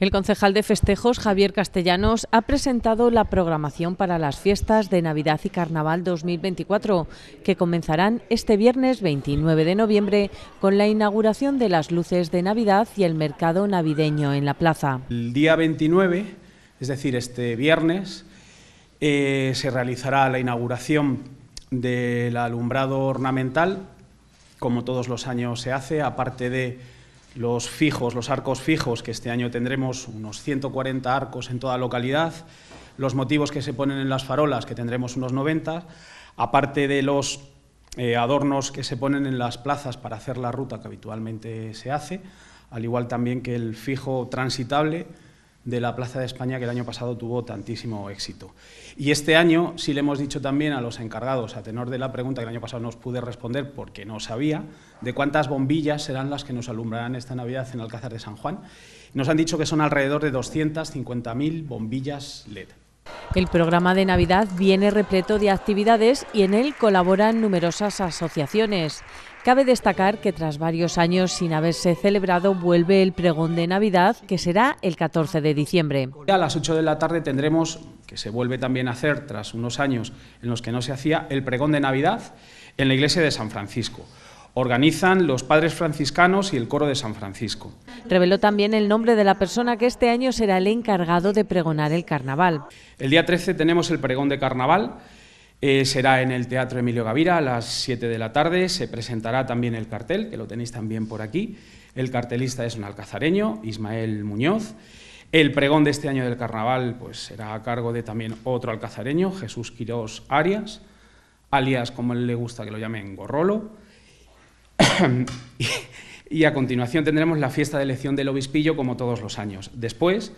El concejal de festejos, Javier Castellanos, ha presentado la programación para las fiestas de Navidad y Carnaval 2024, que comenzarán este viernes 29 de noviembre con la inauguración de las luces de Navidad y el mercado navideño en la plaza. El día 29, es decir, este viernes, eh, se realizará la inauguración del alumbrado ornamental, como todos los años se hace, aparte de los fijos, los arcos fijos, que este año tendremos unos 140 arcos en toda localidad, los motivos que se ponen en las farolas, que tendremos unos 90, aparte de los eh, adornos que se ponen en las plazas para hacer la ruta que habitualmente se hace, al igual también que el fijo transitable, de la Plaza de España que el año pasado tuvo tantísimo éxito. Y este año si le hemos dicho también a los encargados, a tenor de la pregunta que el año pasado no pude responder porque no sabía, de cuántas bombillas serán las que nos alumbrarán esta Navidad en Alcázar de San Juan. Nos han dicho que son alrededor de 250.000 bombillas LED. El programa de Navidad viene repleto de actividades y en él colaboran numerosas asociaciones. Cabe destacar que tras varios años sin haberse celebrado vuelve el pregón de Navidad, que será el 14 de diciembre. A las 8 de la tarde tendremos, que se vuelve también a hacer tras unos años en los que no se hacía, el pregón de Navidad en la iglesia de San Francisco organizan los padres franciscanos y el coro de San Francisco. Reveló también el nombre de la persona que este año será el encargado de pregonar el carnaval. El día 13 tenemos el pregón de carnaval. Eh, será en el Teatro Emilio Gavira a las 7 de la tarde. Se presentará también el cartel, que lo tenéis también por aquí. El cartelista es un alcazareño, Ismael Muñoz. El pregón de este año del carnaval pues, será a cargo de también otro alcazareño, Jesús Quirós Arias, alias como le gusta que lo llamen Gorrolo. y a continuación tendremos la fiesta de elección del obispillo como todos los años. Después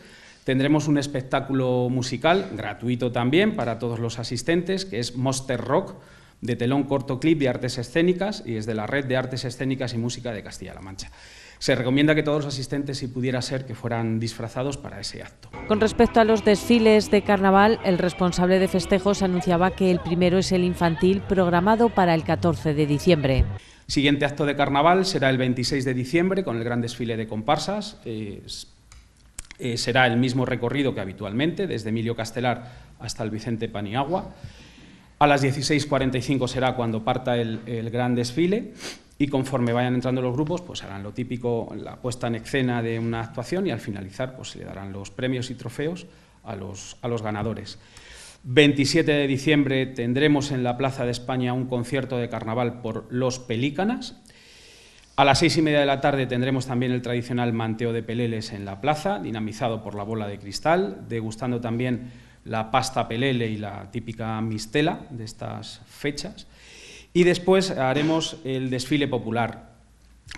tendremos un espectáculo musical gratuito también para todos los asistentes, que es Monster Rock, de telón corto clip de artes escénicas y es de la Red de Artes Escénicas y Música de Castilla-La Mancha. Se recomienda que todos los asistentes, si pudiera ser, que fueran disfrazados para ese acto. Con respecto a los desfiles de carnaval, el responsable de festejos anunciaba que el primero es el infantil, programado para el 14 de diciembre. Siguiente acto de carnaval será el 26 de diciembre con el gran desfile de comparsas. Eh, será el mismo recorrido que habitualmente, desde Emilio Castelar hasta el Vicente Paniagua. A las 16.45 será cuando parta el, gran desfile y conforme vayan entrando los grupos, pues harán lo típico, la puesta en escena de una actuación y al finalizar, pues se le darán los premios y trofeos a los, a los ganadores. 27 de diciembre tendremos en la Plaza de España un concierto de carnaval por Los Pelícanas. A las seis y media de la tarde tendremos también el tradicional manteo de peleles en la plaza, dinamizado por la bola de cristal, degustando también la pasta pelele y la típica mistela de estas fechas. Y después haremos el desfile popular.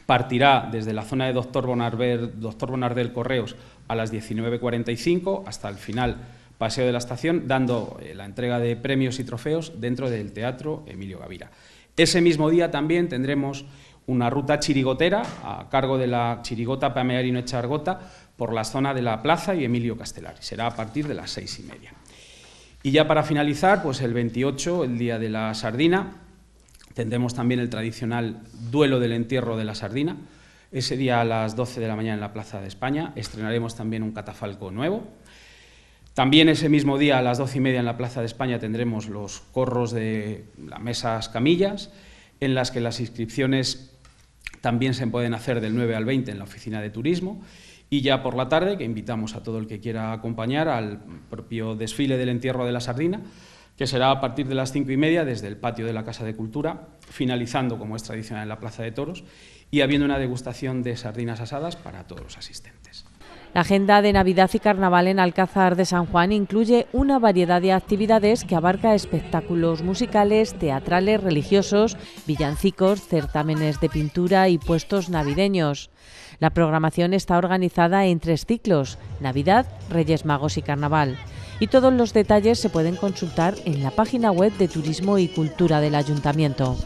Partirá desde la zona de Doctor Bonardel, Correos a las 19.45 hasta el final Paseo de la Estación, dando eh, la entrega de premios y trofeos dentro del Teatro Emilio Gavira. Ese mismo día también tendremos una ruta chirigotera a cargo de la chirigota Pamearino Echargota por la zona de la Plaza y Emilio Castelar. Será a partir de las seis y media. Y ya para finalizar, pues el 28, el Día de la Sardina, tendremos también el tradicional duelo del entierro de la sardina. Ese día a las 12 de la mañana en la Plaza de España estrenaremos también un catafalco nuevo. También ese mismo día, a las doce y media, en la Plaza de España tendremos los corros de las mesas camillas, en las que las inscripciones también se pueden hacer del 9 al 20 en la oficina de turismo. Y ya por la tarde, que invitamos a todo el que quiera acompañar al propio desfile del entierro de la sardina, que será a partir de las cinco y media desde el patio de la Casa de Cultura, finalizando, como es tradicional, en la Plaza de Toros y habiendo una degustación de sardinas asadas para todos los asistentes. La agenda de Navidad y Carnaval en Alcázar de San Juan incluye una variedad de actividades que abarca espectáculos musicales, teatrales, religiosos, villancicos, certámenes de pintura y puestos navideños. La programación está organizada en tres ciclos, Navidad, Reyes Magos y Carnaval y todos los detalles se pueden consultar en la página web de Turismo y Cultura del Ayuntamiento.